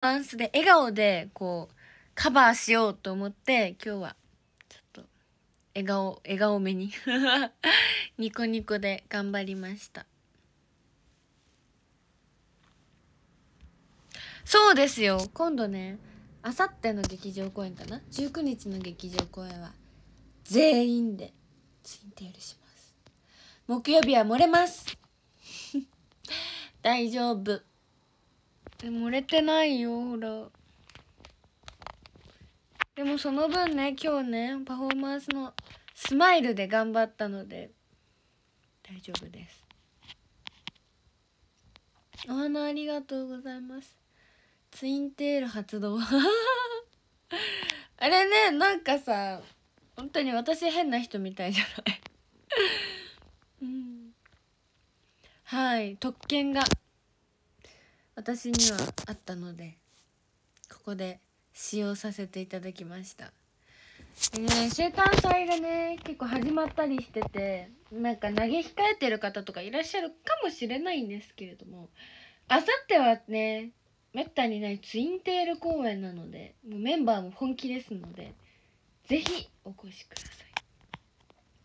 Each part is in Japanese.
バンスで笑顔でこうカバーしようと思って今日はちょっと笑顔笑顔めに ニコニコで頑張りましたそうですよ今度ねあさっての劇場公演かな19日の劇場公演は全員でツインテールします木曜日は漏れます 大丈夫で漏れてないよほらでもその分ね今日ねパフォーマンスのスマイルで頑張ったので大丈夫ですお花ありがとうございますツインテール発動 あれねなんかさ本当に私変な人みたいじゃない うんはい特権が私にはあったのでここで使用させていただきましたでね週誕祭がね結構始まったりしててなんか投げ控えてる方とかいらっしゃるかもしれないんですけれどもあさってはねめったにないツインテール公演なのでもうメンバーも本気ですのでぜひお越しください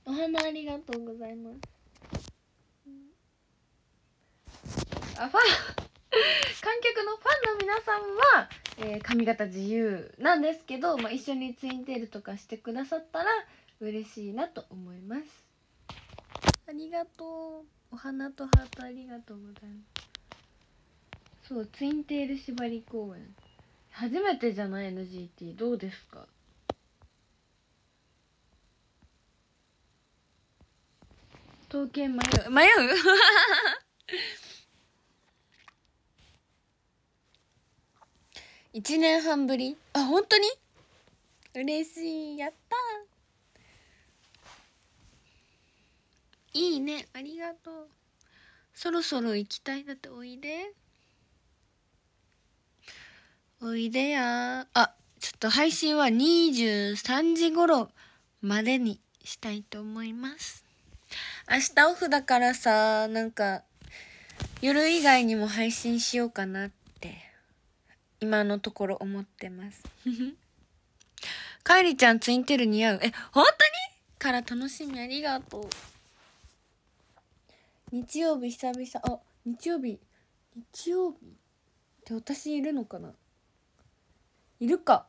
お花ありがとうございますあファ観客のファンの皆さんは、えー、髪型自由なんですけど、まあ、一緒にツインテールとかしてくださったら嬉しいなと思いますありがとうお花とハートありがとうございますそうツインテール縛り公演初めてじゃない NGT どうですか刀剣迷う迷う 1年半ぶりあ本当に嬉しいやったいいねありがとうそろそろ行きたいだっておいでおいでやあちょっと配信は23時頃までにしたいと思います明日オフだからさなんか夜以外にも配信しようかなって今のところ思ってますかえりちゃんツインテール似合うえ本当にから楽しみありがとう日曜日久々あ日曜日日曜日って私いるのかないるか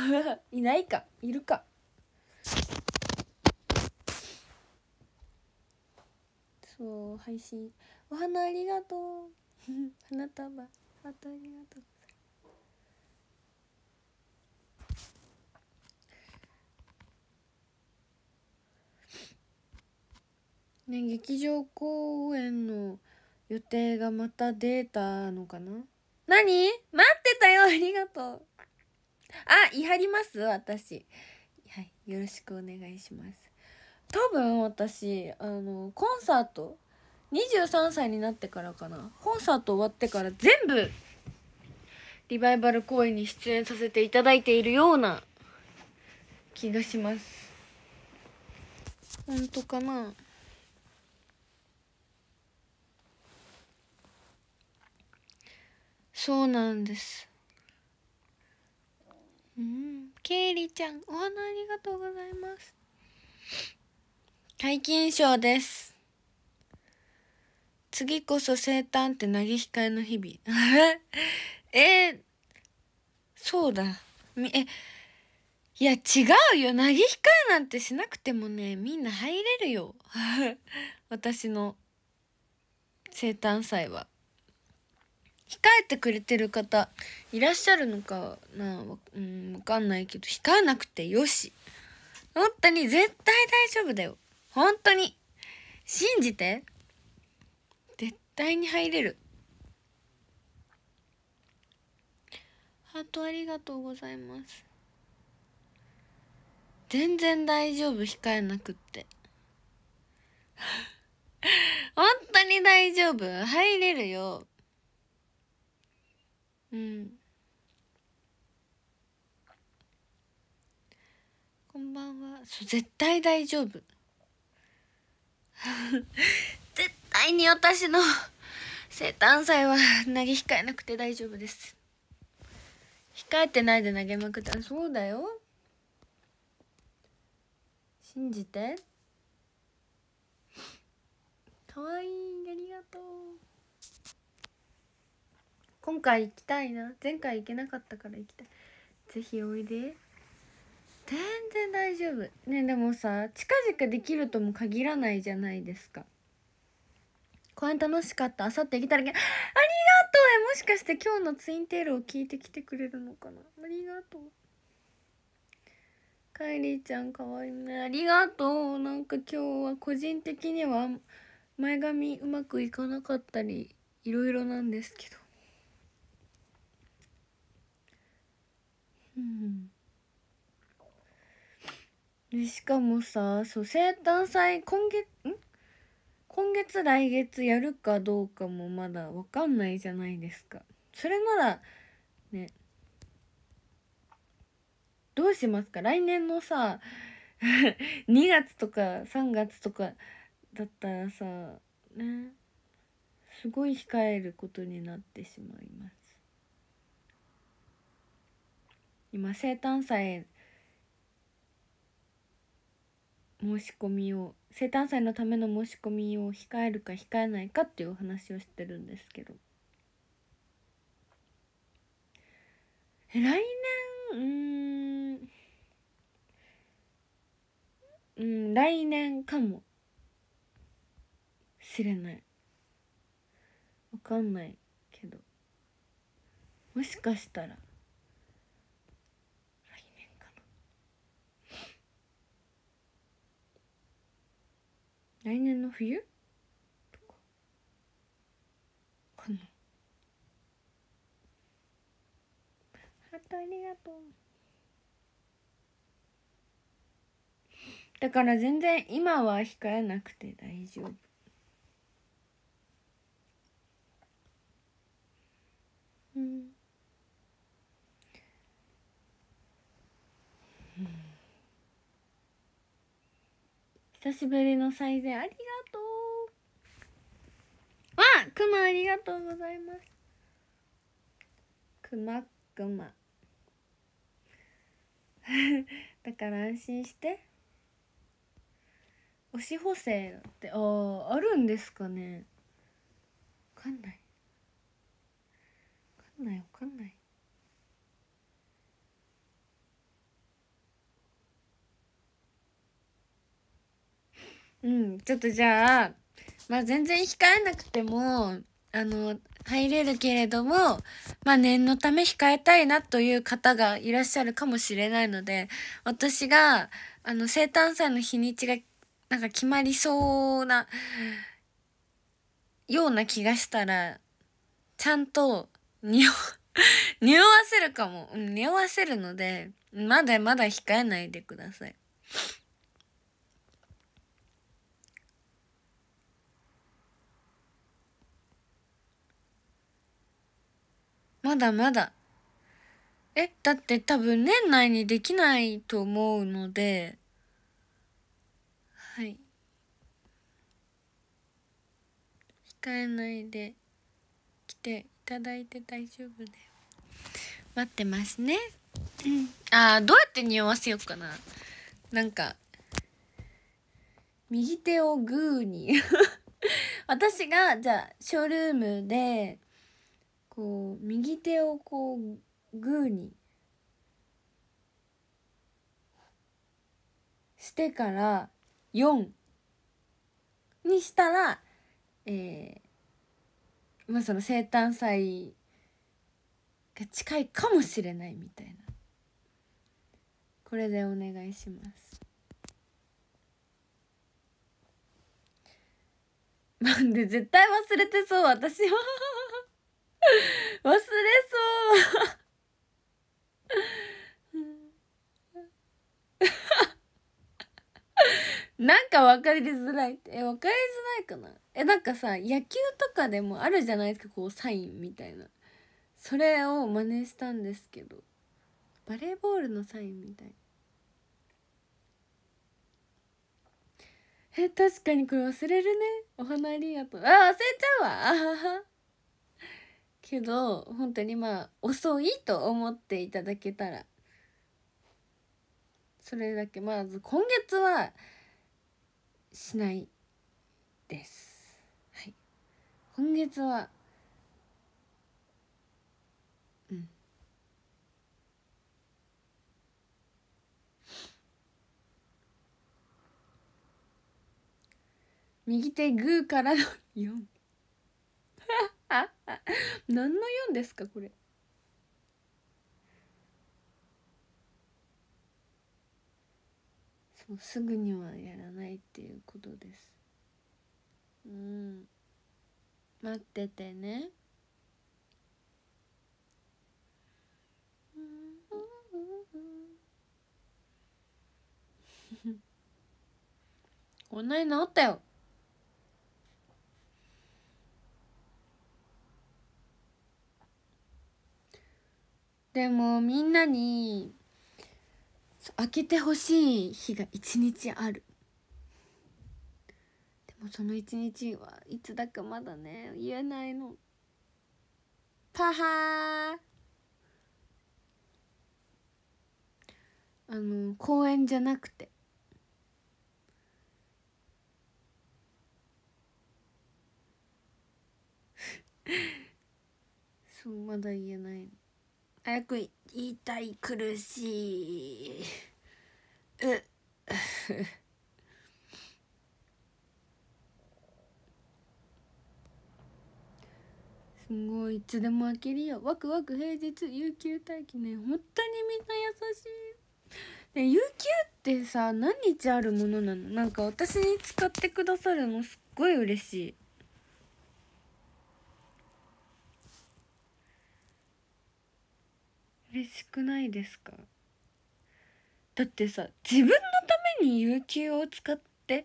いないかいるかそう配信お花ありがとう 花束あとありがとうね劇場公演の予定がまた出たのかな何待ってたよありがとうあいはります私はいよろしくお願いします多分私あのコンサート23歳になってからかなコンサート終わってから全部リバイバル公演に出演させていただいているような気がします本当かなそうなんですうんケイリちゃんお花ありがとうございます皆勤賞です次こそ生誕って嘆控えの日々 えー、そうだえいや違うよ嘆き控えなんてしなくてもねみんな入れるよ 私の生誕祭は控えてくれてる方いらっしゃるのかなうん分かんないけど控えなくてよし本当に絶対大丈夫だよ本当に信じて絶対に入れるハートありがとうございます全然大丈夫控えなくって 本当に大丈夫入れるようんこんばんはそう絶対大丈夫 絶対に私の生誕祭は投げ控えなくて大丈夫です控えてないで投げまくったそうだよ信じてかわいいありがとう今回行きたいな前回行けなかったから行きたい是非おいで全然大丈夫ねでもさ近々できるとも限らないじゃないですか公園楽しかったあさって行けたらありがとうもしかして今日のツインテールを聞いてきてくれるのかなありがとうカイリーちゃんかわいいねありがとうなんか今日は個人的には前髪うまくいかなかったりいろいろなんですけどでしかもさそう生誕祭今月ん今月来月やるかどうかもまだ分かんないじゃないですかそれならねどうしますか来年のさ2 月とか3月とかだったらさねすごい控えることになってしまいます今生誕祭申し込みを生誕祭のための申し込みを控えるか控えないかっていうお話をしてるんですけど来年うんうん来年かもしれないわかんないけどもしかしたら来年の冬とかかなハートありがとうだから全然今は控えなくて大丈夫うん久しぶりの最善ありがとうわくまありがとうございますくまくまだから安心して推し補正ってあああるんですかねわかんないわかんないわかんないうん、ちょっとじゃあ、まあ全然控えなくても、あの、入れるけれども、まあ念のため控えたいなという方がいらっしゃるかもしれないので、私が、あの、生誕祭の日にちが、なんか決まりそうな、ような気がしたら、ちゃんと、匂、匂わせるかも。うん、匂わせるので、まだまだ控えないでください。まだまだ。え、だって多分年内にできないと思うので、はい。控えないで来ていただいて大丈夫で待ってますね。うん。あー、どうやって匂わせようかな。なんか、右手をグーに 私が、じゃあ、ショールームで、こう右手をこうグーにしてから4にしたら、えー、まあその生誕祭が近いかもしれないみたいなこれでお願いします。なんで絶対忘れてそう私は 忘れそうなんか分かりづらいえ分かりづらいかなえなんかさ野球とかでもあるじゃないですかこうサインみたいなそれを真似したんですけどバレーボールのサインみたいえ確かにこれ忘れるねお花ありがとうあ忘れちゃうわあははけど本当にまあ遅いと思っていただけたらそれだけまず今月はしないです、はい、今月はうん右手グーからの4 何のんですかこれそうすぐにはやらないっていうことですうん待っててねこんなに治ったよでもみんなに開けてほしい日が一日あるでもその一日はいつだかまだね言えないのパハあの公園じゃなくて そうまだ言えないの早く言いたい苦しいうすごいいつでも開けるよワクワク平日有給待機ね本当にみんな優しい、ね、有給ってさ何日あるものなのなんか私に使ってくださるのすっごい嬉しい嬉しくないですかだってさ自分のために有給を使って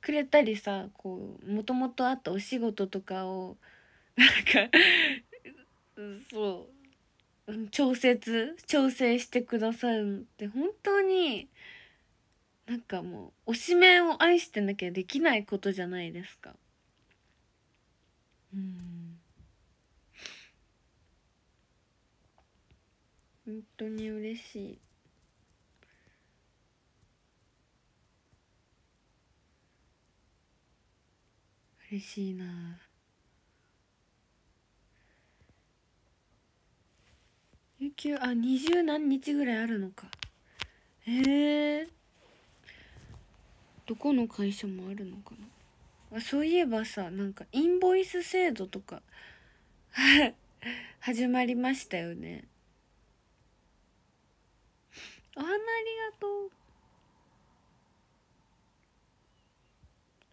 くれたりさこうもともとあったお仕事とかをなんかそう調節調整してくださるって本当になんかもう推しメンを愛してなきゃできないことじゃないですか。うん本当に嬉しい嬉しいな有給あ二十何日ぐらいあるのかええー、どこの会社もあるのかなあそういえばさなんかインボイス制度とか 始まりましたよね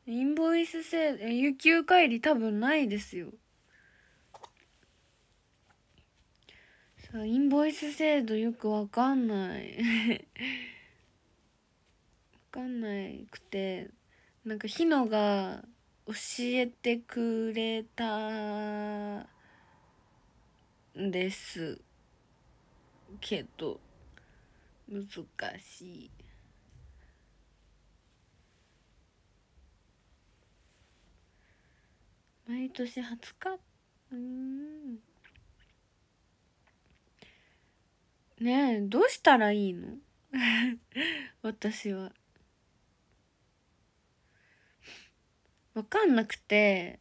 インボイス制度、有給帰り多分ないですよ。そう、インボイス制度よくわかんない。わかんないくて、なんか日野が教えてくれたんですけど、難しい。毎年20日うんねえどうしたらいいの 私は分かんなくて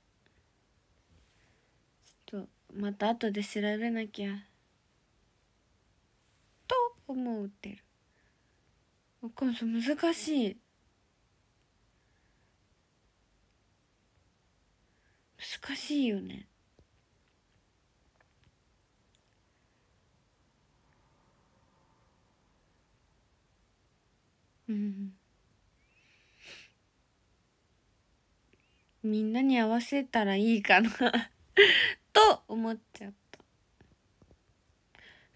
ちょっとまた後で調べなきゃと思うてる分かん難しい難しいよねうんみんなに合わせたらいいかな と思っちゃった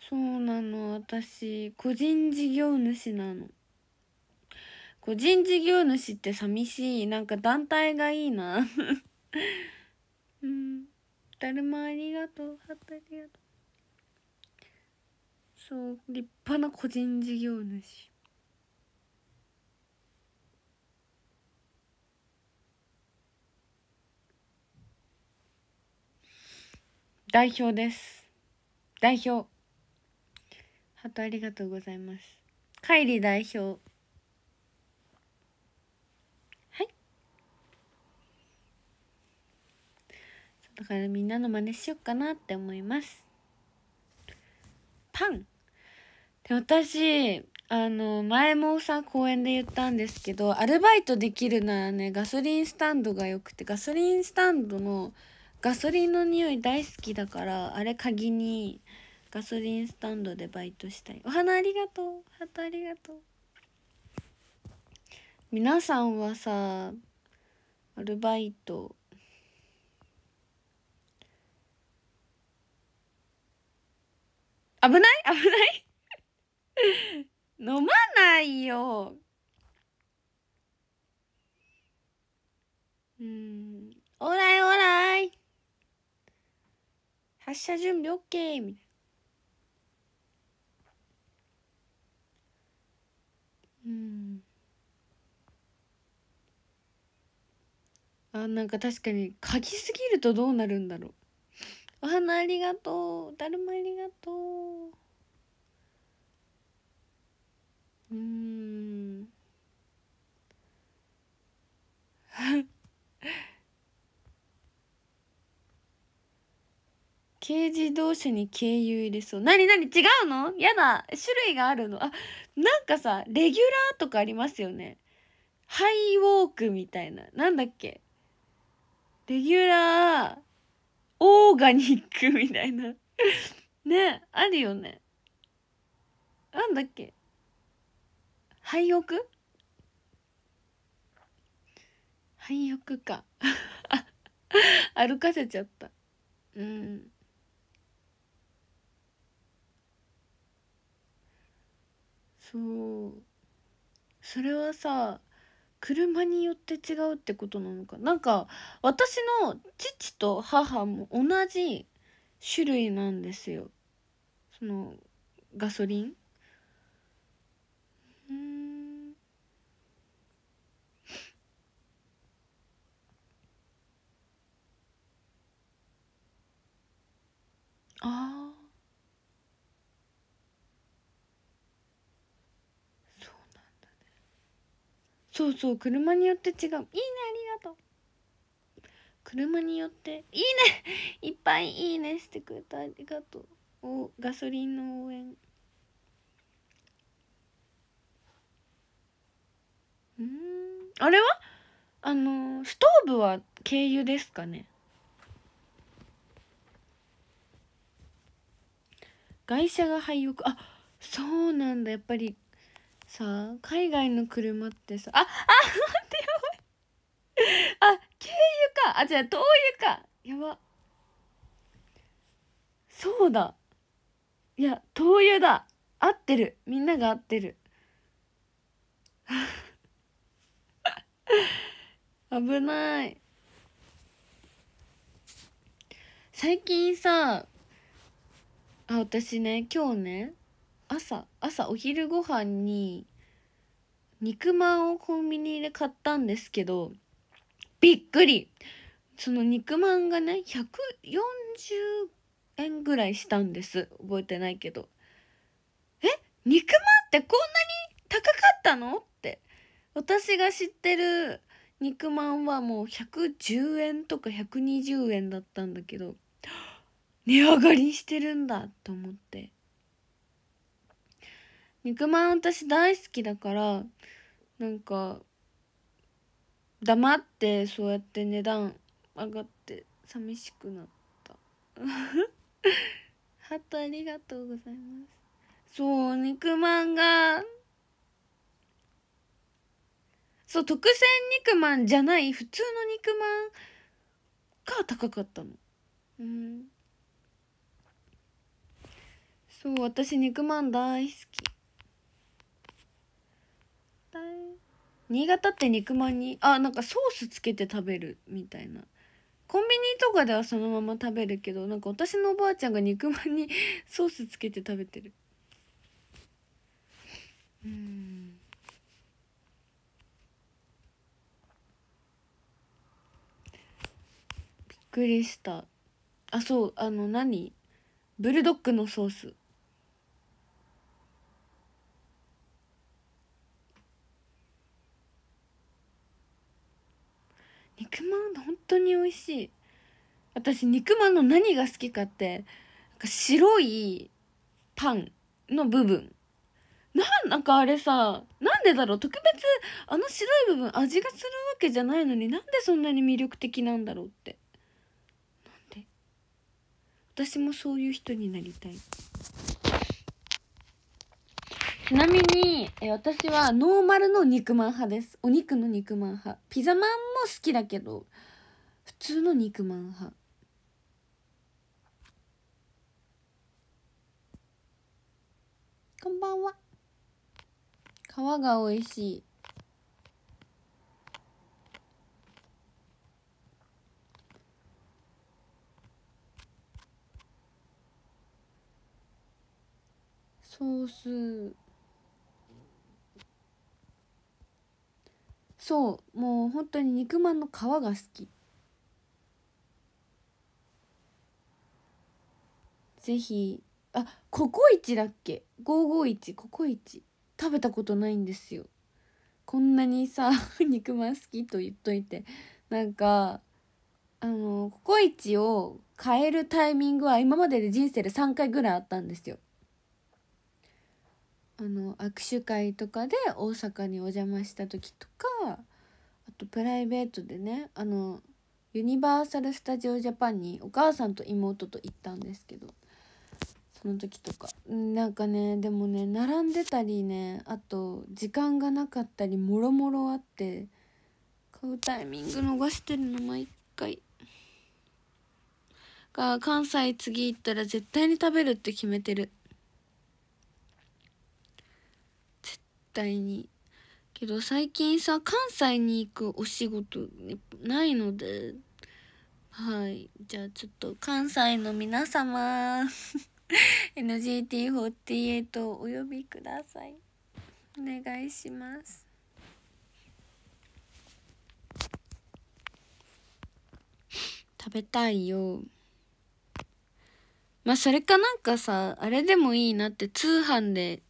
そうなの私個人事業主なの個人事業主って寂しいなんか団体がいいなうんだるまありがとうハートありがとうそう立派な個人事業主代表です代表ハートありがとうございますカイリ代表だからみんなの真似しよっかなって思いますパンで私あの前もさ公園で言ったんですけどアルバイトできるならねガソリンスタンドがよくてガソリンスタンドのガソリンの匂い大好きだからあれ鍵にガソリンスタンドでバイトしたいお花ありがとうハートありがとう皆さんはさアルバイト危ない危ない飲まないよ。うん。オーライオーライ発射準備 OK! みたいな。うん。あ、なんか確かに嗅ぎすぎるとどうなるんだろう。お花ありがとうだるまありがとううん軽自動車に軽油入れそう。なになに違うのやだ種類があるのあ、なんかさ、レギュラーとかありますよね。ハイウォークみたいな。なんだっけレギュラー、オーガニックみたいなね、あるよね。なんだっけ廃屋廃屋か 歩かせちゃったうんそうそれはさ車によって違うってことなのかなんか私の父と母も同じ種類なんですよそのガソリンうんああそうそう車によって違ういいねありがとう車によっていいねいっぱいいいねしてくれてありがとうおガソリンの応援うんあれはあのストーブは軽油ですかね外車が廃屋あそうなんだやっぱりさ海外の車ってさああ待ってやばいあ軽油かあじゃあ灯油かやばそうだいや灯油だ合ってるみんなが合ってる 危ない最近さあ私ね今日ね朝朝お昼ご飯に肉まんをコンビニで買ったんですけどびっくりその肉まんがね140円ぐらいしたんです覚えてないけどえ肉まんってこんなに高かったのって私が知ってる肉まんはもう110円とか120円だったんだけど値上がりしてるんだと思って肉まん私大好きだからなんか黙ってそうやって値段上がって寂しくなった ハートありがとうございますそう肉まんがそう特選肉まんじゃない普通の肉まんが高かったのうんそう私肉まん大好き新潟って肉まんにあなんかソースつけて食べるみたいなコンビニとかではそのまま食べるけどなんか私のおばあちゃんが肉まんに ソースつけて食べてるうんびっくりしたあそうあの何ブルドッグのソース肉まん本当に美味しい私肉まんの何が好きかってなんか白いパンの部分なんなんかあれさなんでだろう特別あの白い部分味がするわけじゃないのになんでそんなに魅力的なんだろうってなんで私もそういう人になりたいちなみに、え私はノーマルの肉まん派です。お肉の肉まん派。ピザまんも好きだけど、普通の肉まん派。こんばんは。皮が美味しい。ソースそうもう本当に肉まんの皮が好きぜひあココイチだっけ551ココイチ食べたことないんですよこんなにさ 肉まん好きと言っといてなんかあのココイチを変えるタイミングは今までで人生で3回ぐらいあったんですよあの握手会とかで大阪にお邪魔した時とかとプライベートでねあのユニバーサル・スタジオ・ジャパンにお母さんと妹と行ったんですけどその時とかなんかねでもね並んでたりねあと時間がなかったりもろもろあって買うタイミング逃してるの毎回が関西次行ったら絶対に食べるって決めてる絶対に。けど最近さ関西に行くお仕事ないのではいじゃあちょっと関西の皆様 NGT48 をお呼びくださいお願いします食べたいよまあそれかなんかさあれでもいいなって通販で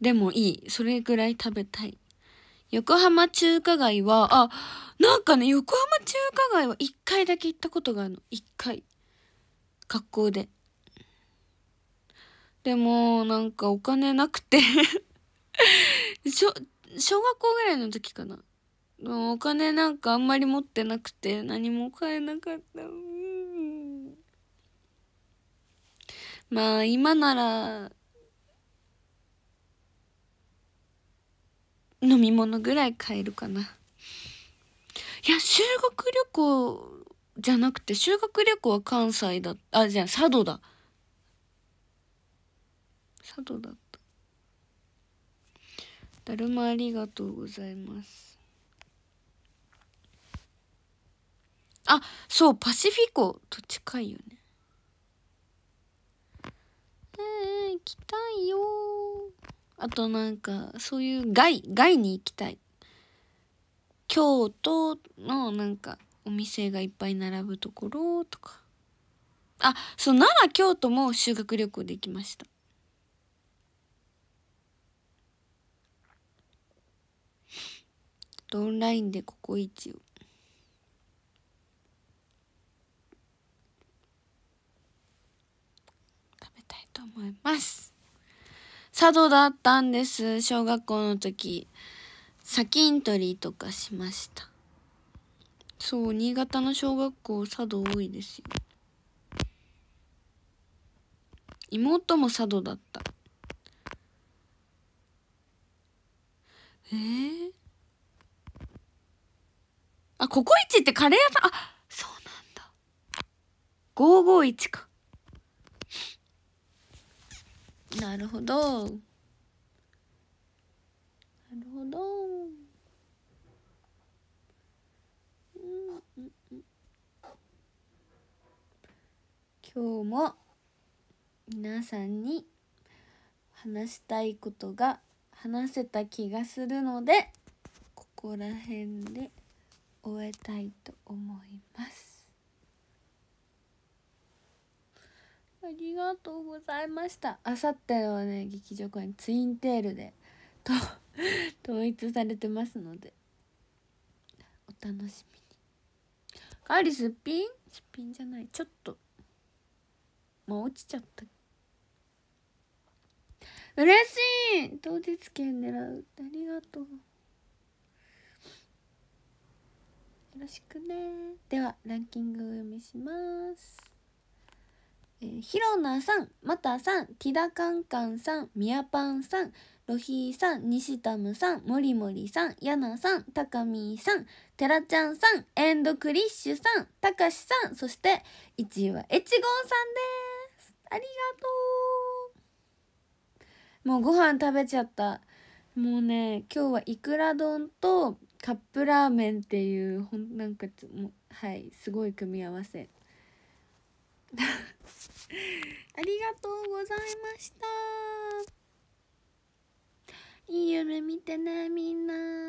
でもいいそれぐらい食べたい横浜中華街は、あ、なんかね、横浜中華街は一回だけ行ったことがあるの。一回。学校で。でも、なんかお金なくて 小、小学校ぐらいの時かな。お金なんかあんまり持ってなくて、何も買えなかった。まあ、今なら、飲み物ぐらい買えるかないや修学旅行じゃなくて修学旅行は関西だあじゃあ佐渡だ佐渡だっただるまありがとうございますあそうパシフィコと近いよねえー、行きたいよーあとなんか、そういう外、外に行きたい。京都のなんか、お店がいっぱい並ぶところとか。あ、そう、奈良、京都も修学旅行できました。オンラインでココイチを。食べたいと思います。佐渡だったんです。小学校の時。砂金取りとかしました。そう、新潟の小学校、佐渡多いですよ。妹も佐渡だった。えー、あ、ココイチってカレー屋さん、あ、そうなんだ。551か。なるほどなるほどうんうん今日も皆さんに話したいことが話せた気がするのでここら辺で終えたいと思います。ありがとうございましたあさってはね劇場公演ツインテールでと 統一されてますのでお楽しみにかわりすっぴんすっぴんじゃないちょっとまあ落ちちゃった嬉しい当日券狙うってありがとうよろしくねではランキングをお読みしますえー、ひろなさん、またさん、ティダカンカンさん、みやぱんさん、ロヒーさん、西タムさん、もりもりさん、やなさん、たかみーさん、てらちゃんさん、エンドクリッシュさん、たかしさん、そして1位はえちごんさんです。ありがとう。もうご飯食べちゃった。もうね、今日はいくら丼とカップラーメンっていう、ほんなんかつもはい、すごい組み合わせ。ありがとうございましたいい夢見てねみんな